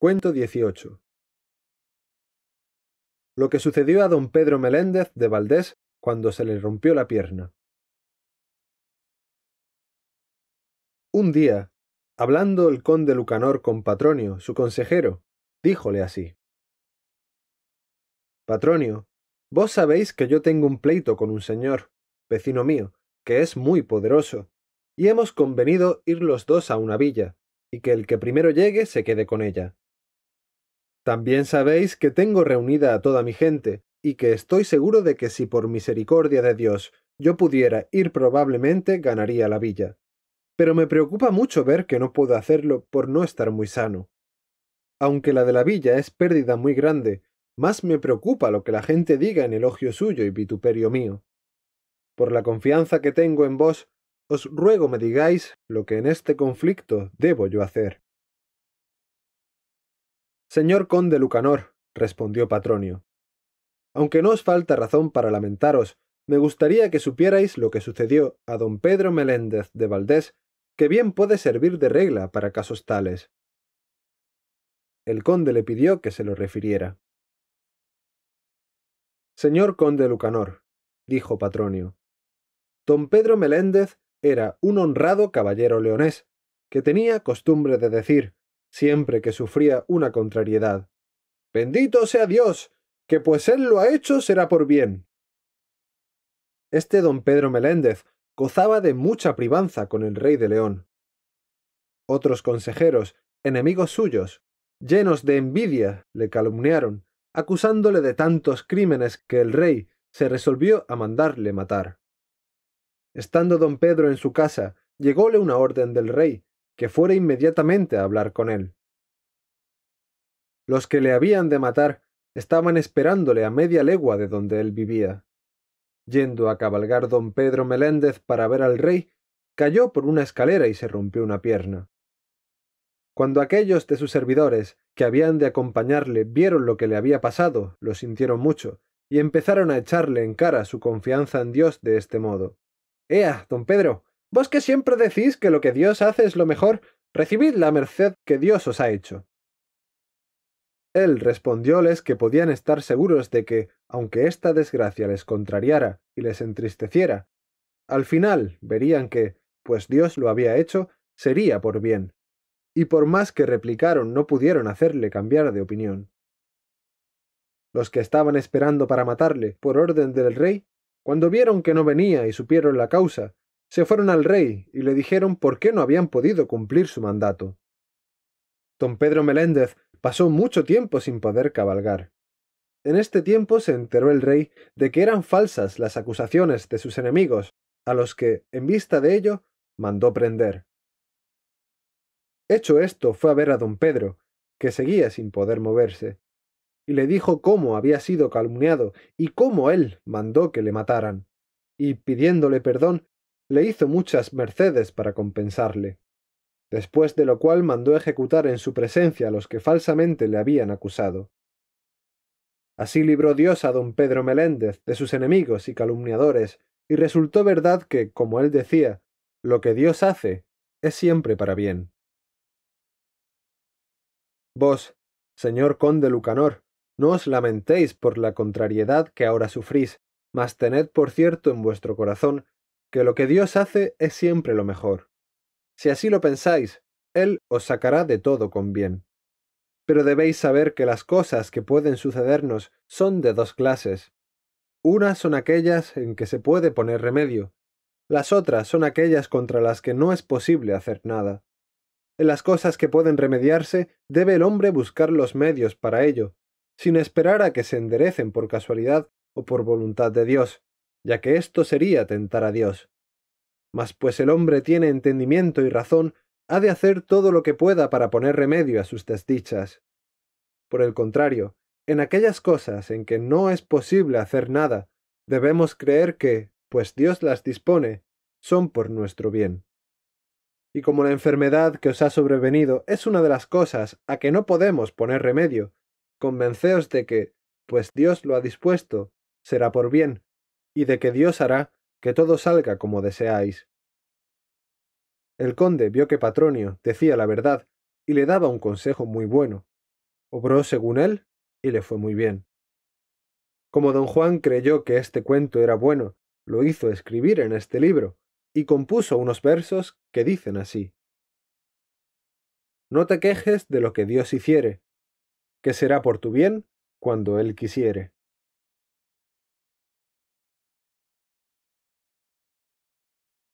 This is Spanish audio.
Cuento 18. Lo que sucedió a don Pedro Meléndez de Valdés cuando se le rompió la pierna. Un día, hablando el conde Lucanor con Patronio, su consejero, díjole así. Patronio, vos sabéis que yo tengo un pleito con un señor, vecino mío, que es muy poderoso, y hemos convenido ir los dos a una villa, y que el que primero llegue se quede con ella también sabéis que tengo reunida a toda mi gente, y que estoy seguro de que si por misericordia de Dios yo pudiera ir probablemente ganaría la villa. Pero me preocupa mucho ver que no puedo hacerlo por no estar muy sano. Aunque la de la villa es pérdida muy grande, más me preocupa lo que la gente diga en elogio suyo y vituperio mío. Por la confianza que tengo en vos, os ruego me digáis lo que en este conflicto debo yo hacer. Señor conde Lucanor, respondió Patronio, aunque no os falta razón para lamentaros, me gustaría que supierais lo que sucedió a don Pedro Meléndez de Valdés, que bien puede servir de regla para casos tales. El conde le pidió que se lo refiriera. Señor conde Lucanor, dijo Patronio, don Pedro Meléndez era un honrado caballero leonés, que tenía costumbre de decir siempre que sufría una contrariedad. Bendito sea Dios, que pues Él lo ha hecho será por bien. Este don Pedro Meléndez gozaba de mucha privanza con el rey de León. Otros consejeros, enemigos suyos, llenos de envidia, le calumniaron, acusándole de tantos crímenes que el rey se resolvió a mandarle matar. Estando don Pedro en su casa, llególe una orden del rey que fuera inmediatamente a hablar con él. Los que le habían de matar estaban esperándole a media legua de donde él vivía. Yendo a cabalgar don Pedro Meléndez para ver al rey, cayó por una escalera y se rompió una pierna. Cuando aquellos de sus servidores que habían de acompañarle vieron lo que le había pasado, lo sintieron mucho, y empezaron a echarle en cara su confianza en Dios de este modo. Ea, don Pedro, Vos que siempre decís que lo que Dios hace es lo mejor, recibid la merced que Dios os ha hecho. Él respondióles que podían estar seguros de que, aunque esta desgracia les contrariara y les entristeciera, al final verían que, pues Dios lo había hecho, sería por bien, y por más que replicaron no pudieron hacerle cambiar de opinión. Los que estaban esperando para matarle, por orden del rey, cuando vieron que no venía y supieron la causa, se fueron al rey y le dijeron por qué no habían podido cumplir su mandato. Don Pedro Meléndez pasó mucho tiempo sin poder cabalgar. En este tiempo se enteró el rey de que eran falsas las acusaciones de sus enemigos, a los que, en vista de ello, mandó prender. Hecho esto, fue a ver a don Pedro, que seguía sin poder moverse, y le dijo cómo había sido calumniado y cómo él mandó que le mataran, y pidiéndole perdón, le hizo muchas mercedes para compensarle, después de lo cual mandó ejecutar en su presencia a los que falsamente le habían acusado. Así libró Dios a don Pedro Meléndez de sus enemigos y calumniadores, y resultó verdad que, como él decía, lo que Dios hace es siempre para bien. Vos, señor conde Lucanor, no os lamentéis por la contrariedad que ahora sufrís, mas tened por cierto en vuestro corazón que lo que Dios hace es siempre lo mejor. Si así lo pensáis, Él os sacará de todo con bien. Pero debéis saber que las cosas que pueden sucedernos son de dos clases. Unas son aquellas en que se puede poner remedio, las otras son aquellas contra las que no es posible hacer nada. En las cosas que pueden remediarse, debe el hombre buscar los medios para ello, sin esperar a que se enderecen por casualidad o por voluntad de Dios, ya que esto sería tentar a Dios. Mas pues el hombre tiene entendimiento y razón, ha de hacer todo lo que pueda para poner remedio a sus desdichas. Por el contrario, en aquellas cosas en que no es posible hacer nada, debemos creer que, pues Dios las dispone, son por nuestro bien. Y como la enfermedad que os ha sobrevenido es una de las cosas a que no podemos poner remedio, convenceos de que, pues Dios lo ha dispuesto, será por bien, y de que Dios hará que todo salga como deseáis. El conde vio que Patronio decía la verdad y le daba un consejo muy bueno. Obró según él y le fue muy bien. Como don Juan creyó que este cuento era bueno, lo hizo escribir en este libro y compuso unos versos que dicen así. No te quejes de lo que Dios hiciere, que será por tu bien cuando Él quisiere.